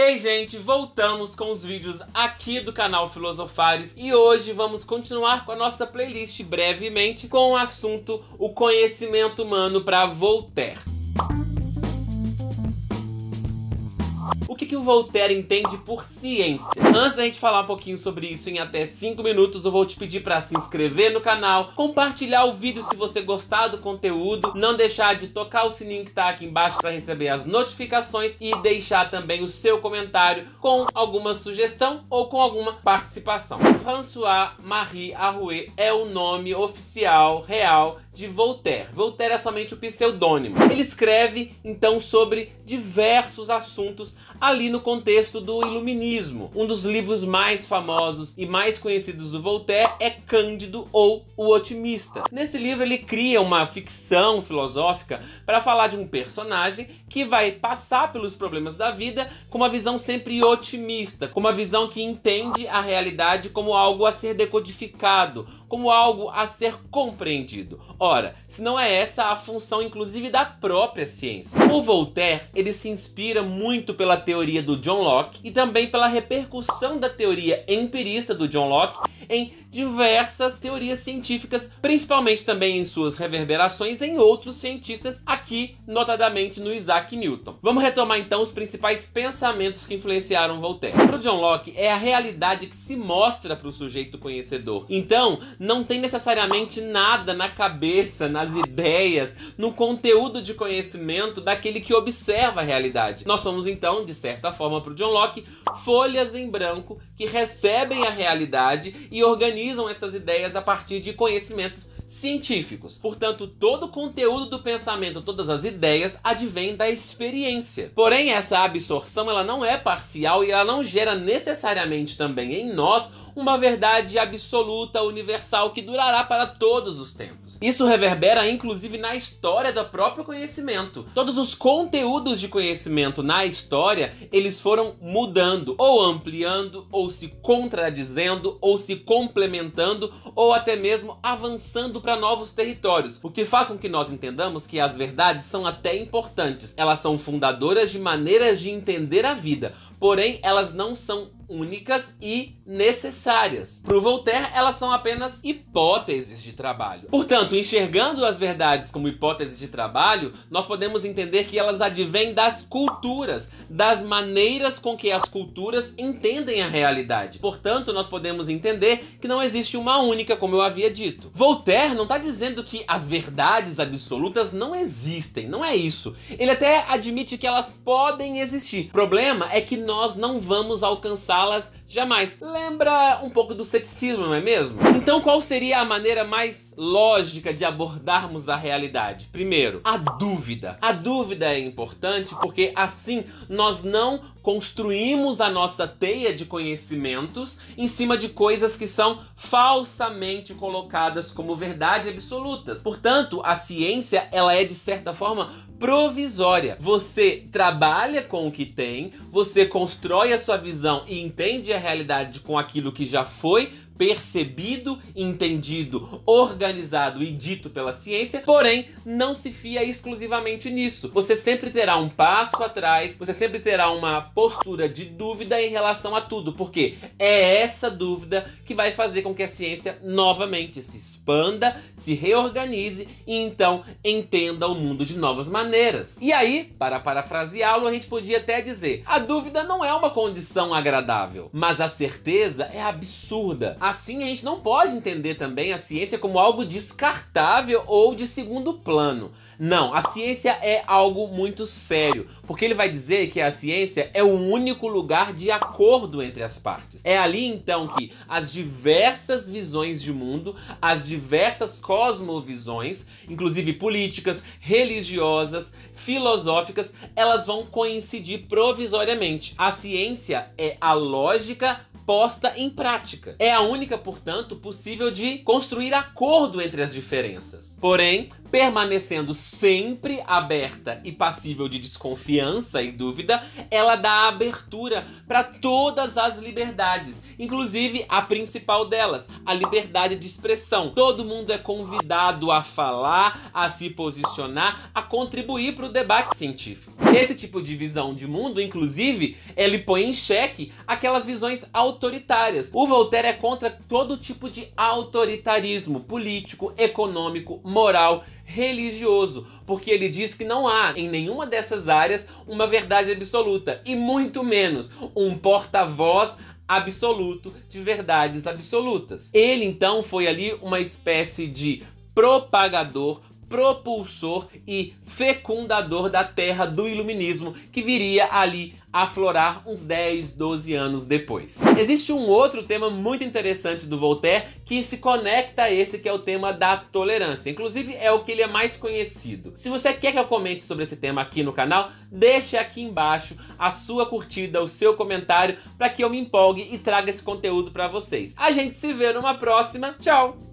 Ei gente, voltamos com os vídeos aqui do canal Filosofares e hoje vamos continuar com a nossa playlist brevemente com o assunto o conhecimento humano para Voltaire. que o Voltaire entende por ciência? Antes da gente falar um pouquinho sobre isso em até 5 minutos, eu vou te pedir para se inscrever no canal, compartilhar o vídeo se você gostar do conteúdo, não deixar de tocar o sininho que tá aqui embaixo para receber as notificações e deixar também o seu comentário com alguma sugestão ou com alguma participação. François Marie Arouet é o nome oficial real de Voltaire. Voltaire é somente o pseudônimo. Ele escreve então sobre diversos assuntos ali no contexto do iluminismo. Um dos livros mais famosos e mais conhecidos do Voltaire é Cândido ou O Otimista. Nesse livro ele cria uma ficção filosófica para falar de um personagem que vai passar pelos problemas da vida com uma visão sempre otimista, com uma visão que entende a realidade como algo a ser decodificado, como algo a ser compreendido. Ora, se não é essa a função inclusive da própria ciência. O Voltaire, ele se inspira muito pela teoria do John Locke e também pela repercussão da teoria empirista do John Locke em diversas teorias científicas, principalmente também em suas reverberações em outros cientistas, aqui notadamente no Isaac Newton. Vamos retomar então os principais pensamentos que influenciaram Voltaire. Para o John Locke, é a realidade que se mostra para o sujeito conhecedor. Então, não tem necessariamente nada na cabeça, nas ideias, no conteúdo de conhecimento daquele que observa a realidade. Nós somos então, de certa forma, para o John Locke, folhas em branco que recebem a realidade e organizam essas ideias a partir de conhecimentos científicos. Portanto, todo o conteúdo do pensamento, todas as ideias, advém da experiência. Porém, essa absorção ela não é parcial e ela não gera necessariamente também em nós uma verdade absoluta, universal, que durará para todos os tempos. Isso reverbera inclusive na história do próprio conhecimento. Todos os conteúdos de conhecimento na história, eles foram mudando, ou ampliando, ou se contradizendo, ou se complementando, ou até mesmo avançando mundo para novos territórios, o que faz com que nós entendamos que as verdades são até importantes. Elas são fundadoras de maneiras de entender a vida, porém elas não são únicas e necessárias. Para o Voltaire, elas são apenas hipóteses de trabalho. Portanto, enxergando as verdades como hipóteses de trabalho, nós podemos entender que elas advêm das culturas, das maneiras com que as culturas entendem a realidade. Portanto, nós podemos entender que não existe uma única, como eu havia dito. Voltaire não está dizendo que as verdades absolutas não existem, não é isso. Ele até admite que elas podem existir. O problema é que nós não vamos alcançar salas jamais. Lembra um pouco do ceticismo, não é mesmo? Então qual seria a maneira mais lógica de abordarmos a realidade? Primeiro, a dúvida. A dúvida é importante porque assim nós não construímos a nossa teia de conhecimentos em cima de coisas que são falsamente colocadas como verdade absolutas. Portanto, a ciência, ela é de certa forma provisória. Você trabalha com o que tem, você constrói a sua visão e entende a a realidade com aquilo que já foi percebido, entendido, organizado e dito pela ciência, porém não se fia exclusivamente nisso. Você sempre terá um passo atrás, você sempre terá uma postura de dúvida em relação a tudo, porque é essa dúvida que vai fazer com que a ciência novamente se expanda, se reorganize e então entenda o mundo de novas maneiras. E aí, para parafraseá-lo, a gente podia até dizer: a dúvida não é uma condição agradável, mas a certeza é absurda. A Assim, a gente não pode entender também a ciência como algo descartável ou de segundo plano. Não, a ciência é algo muito sério, porque ele vai dizer que a ciência é o único lugar de acordo entre as partes. É ali então que as diversas visões de mundo, as diversas cosmovisões, inclusive políticas, religiosas, filosóficas, elas vão coincidir provisoriamente. A ciência é a lógica posta em prática. É a única, portanto, possível de construir acordo entre as diferenças. Porém, permanecendo sempre aberta e passível de desconfiança e dúvida, ela dá abertura para todas as liberdades, inclusive a principal delas, a liberdade de expressão. Todo mundo é convidado a falar, a se posicionar, a contribuir para o debate científico. Esse tipo de visão de mundo, inclusive, ele põe em xeque aquelas visões autoritárias. O Voltaire é contra todo tipo de autoritarismo político, econômico, moral, religioso, porque ele diz que não há em nenhuma dessas áreas uma verdade absoluta e muito menos um porta-voz absoluto de verdades absolutas. Ele então foi ali uma espécie de propagador propulsor e fecundador da terra do iluminismo, que viria ali aflorar uns 10, 12 anos depois. Existe um outro tema muito interessante do Voltaire que se conecta a esse que é o tema da tolerância. Inclusive é o que ele é mais conhecido. Se você quer que eu comente sobre esse tema aqui no canal, deixe aqui embaixo a sua curtida, o seu comentário para que eu me empolgue e traga esse conteúdo para vocês. A gente se vê numa próxima. Tchau.